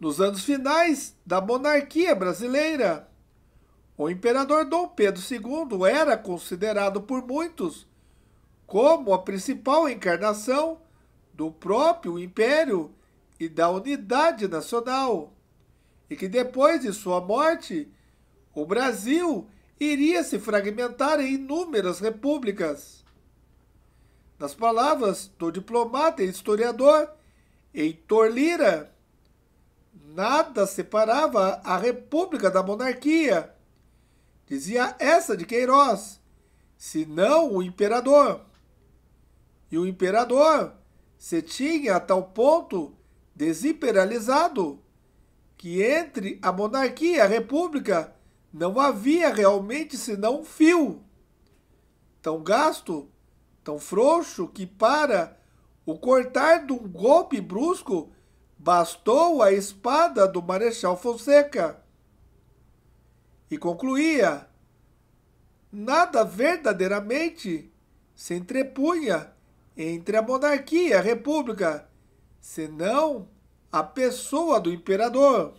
Nos anos finais da monarquia brasileira, o imperador Dom Pedro II era considerado por muitos como a principal encarnação do próprio império e da unidade nacional, e que depois de sua morte, o Brasil iria se fragmentar em inúmeras repúblicas. Nas palavras do diplomata e historiador Heitor Lira, Nada separava a república da monarquia, dizia essa de Queiroz, senão o imperador. E o imperador se tinha a tal ponto desimperializado que entre a monarquia e a república não havia realmente senão um fio. Tão gasto, tão frouxo, que para o cortar de um golpe brusco Bastou a espada do Marechal Fonseca. E concluía: nada verdadeiramente se entrepunha entre a monarquia e a república, senão a pessoa do imperador.